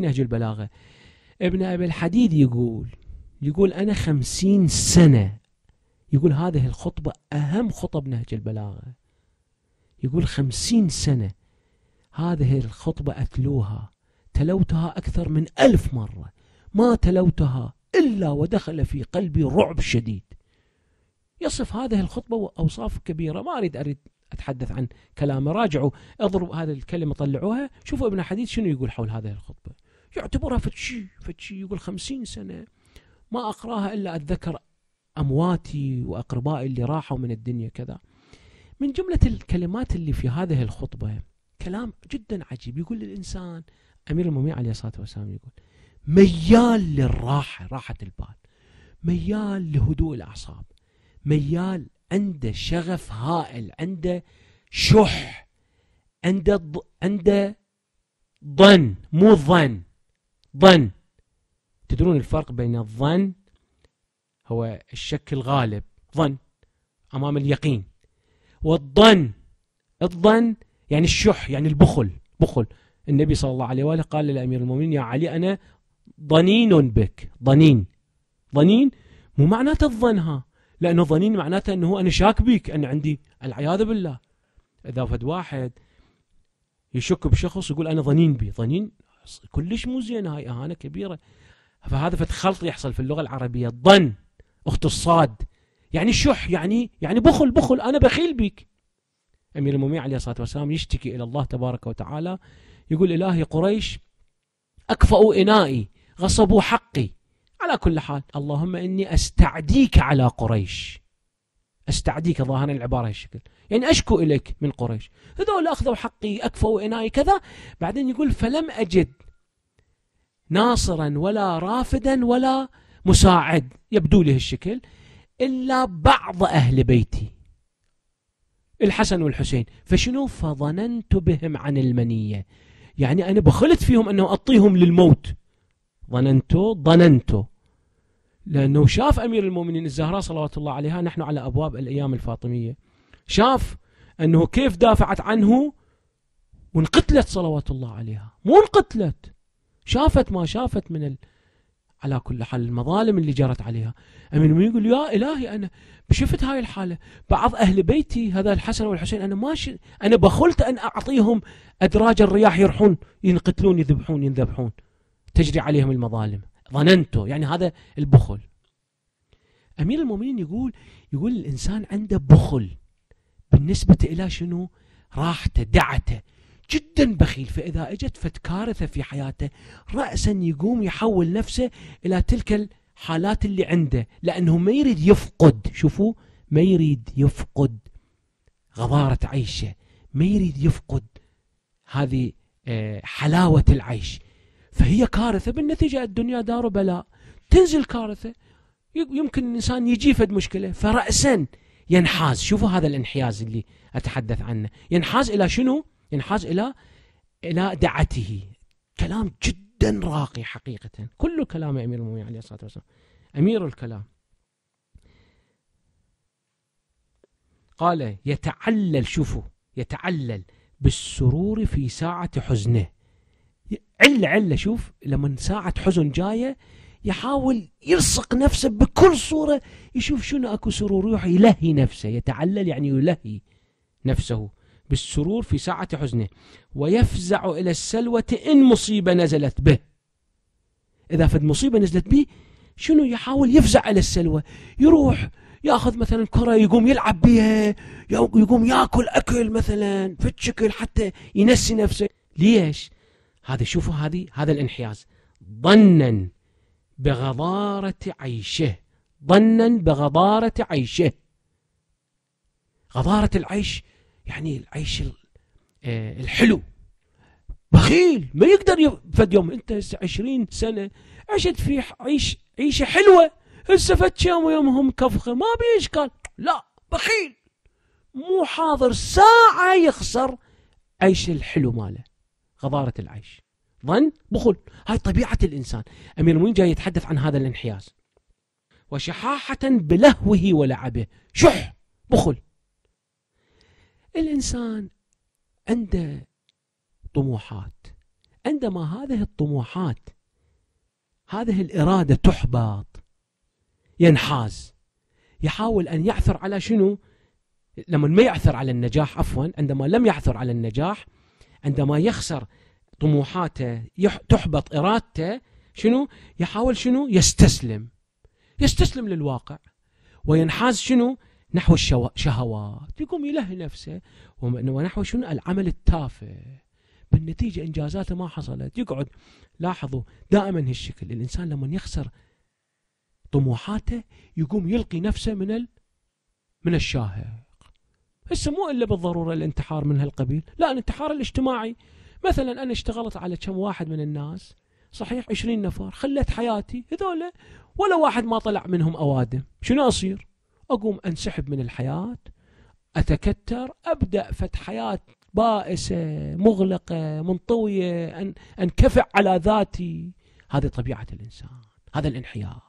نهج البلاغة ابن أبي الحديد يقول يقول أنا خمسين سنة يقول هذه الخطبة أهم خطب نهج البلاغة يقول خمسين سنة هذه الخطبة أتلوها تلوتها أكثر من ألف مرة ما تلوتها إلا ودخل في قلبي رعب شديد يصف هذه الخطبة وأوصاف كبيرة ما أريد أريد أتحدث عن كلامه راجعوا اضرب هذه الكلمة طلعوها شوفوا ابن حديث شنو يقول حول هذه الخطبة يعتبرها فتشي فتشي يقول خمسين سنة ما أقراها إلا أتذكر أمواتي وأقربائي اللي راحوا من الدنيا كذا من جملة الكلمات اللي في هذه الخطبة كلام جدا عجيب يقول الإنسان أمير المؤمنين عليه الصلاة والسلام يقول ميال للراحة راحة البال ميال لهدوء الأعصاب ميال عنده شغف هائل عنده شح عنده عنده ضن مو ظن ظن تدرون الفرق بين الظن هو الشك الغالب ظن أمام اليقين والظن الظن يعني الشح يعني البخل بخل النبي صلى الله عليه وآله قال لأمير المؤمنين يا علي أنا ضنين بك ضنين ضنين مو معناته الظنها لأنه ضنين معناته أنه أنا شاك بك أنا عندي العياذ بالله إذا فد واحد يشك بشخص يقول أنا ضنين بي ضنين كلش مو زين هاي اهانه كبيره فهذا خلط يحصل في اللغه العربيه الظن اخت الصاد يعني شح يعني يعني بخل بخل انا بخيل بيك امير المؤمنين عليه الصلاه والسلام يشتكي الى الله تبارك وتعالى يقول الهي قريش اكفأوا انائي غصبوا حقي على كل حال اللهم اني استعديك على قريش استعديك ظاهرا العباره هالشكل يعني اشكو اليك من قريش هذول اخذوا حقي اكفوا انائي كذا بعدين يقول فلم اجد ناصرا ولا رافدا ولا مساعد يبدو لي هالشكل إلا بعض أهل بيتي الحسن والحسين فشنو فظننت بهم عن المنية يعني أنا بخلت فيهم أنه أطيهم للموت ظننت ظننت لأنه شاف أمير المؤمنين الزهراء صلوات الله عليها نحن على أبواب الأيام الفاطمية شاف أنه كيف دافعت عنه وانقتلت صلوات الله عليها مو انقتلت شافت ما شافت من ال... على كل حال المظالم اللي جرت عليها أمين المؤمنين يقول يا إلهي أنا شفت هاي الحالة بعض أهل بيتي هذا الحسن والحسين أنا ماشي أنا بخلت أن أعطيهم أدراج الرياح يرحون ينقتلون يذبحون ينذبحون تجري عليهم المظالم ظننته يعني هذا البخل أمير المؤمنين يقول يقول الإنسان عنده بخل بالنسبة إلى شنو راحته دعته جدا بخيل فإذا أجت فت كارثة في حياته رأسا يقوم يحول نفسه إلى تلك الحالات اللي عنده لأنه ما يريد يفقد شوفوا ما يريد يفقد غضارة عيشه ما يريد يفقد هذه آه، حلاوة العيش فهي كارثة بالنتيجة الدنيا دار بلاء تنزل كارثة يمكن الإنسان يجي فد مشكلة فرأسا ينحاز شوفوا هذا الانحياز اللي أتحدث عنه ينحاز إلى شنو؟ ينحاز إلى إلى دعته كلام جدا راقي حقيقة كل كلام أمير المؤمنين عليه الصلاة والسلام أمير الكلام قال يتعلل شوفوا يتعلل بالسرور في ساعة حزنه علة علة شوف لما ساعة حزن جاية يحاول يلصق نفسه بكل صورة يشوف شنو أكو سرور يلهي نفسه يتعلل يعني يلهي نفسه بالسرور في ساعة حزنه ويفزع إلى السلوة إن مصيبة نزلت به إذا فد مصيبة نزلت به شنو يحاول يفزع إلى السلوة يروح ياخذ مثلا كره يقوم يلعب بها يقوم ياكل اكل مثلا في الشكل حتى ينسي نفسه ليش هذا شوفوا هذه هذا الانحياز ظنا بغضاره عيشه ظنا بغضاره عيشه غضاره العيش يعني العيش آه، الحلو بخيل ما يقدر يفد يوم انت 20 سنه عشت في عيش عيشه حلوه هسه فد يوم يومهم كفخه ما بي اشكال لا بخيل مو حاضر ساعه يخسر عيش الحلو ماله غضاره العيش ظن بخل هاي طبيعه الانسان امير المؤمنين جاي يتحدث عن هذا الانحياز وشحاحه بلهوه ولعبه شح بخل الإنسان عنده طموحات عندما هذه الطموحات هذه الإرادة تحبط ينحاز يحاول أن يعثر على شنو لما ما يعثر على النجاح عفوا عندما لم يعثر على النجاح عندما يخسر طموحاته تحبط إرادته شنو يحاول شنو يستسلم يستسلم للواقع وينحاز شنو نحو الشهوات يقوم يلهي نفسه ونحو شنو العمل التافه بالنتيجة إنجازاته ما حصلت يقعد لاحظوا دائما هالشكل الإنسان لما يخسر طموحاته يقوم يلقي نفسه من ال... من الشاهق هسه مو إلا بالضرورة الانتحار من هالقبيل لا الانتحار الاجتماعي مثلا أنا اشتغلت على كم واحد من الناس صحيح 20 نفر خلت حياتي هذول ولا واحد ما طلع منهم أوادم شنو أصير أقوم أنسحب من الحياة أتكتر أبدأ فتح حياة بائسة مغلقة منطوية أن أنكفع على ذاتي هذه طبيعة الإنسان هذا الانحياز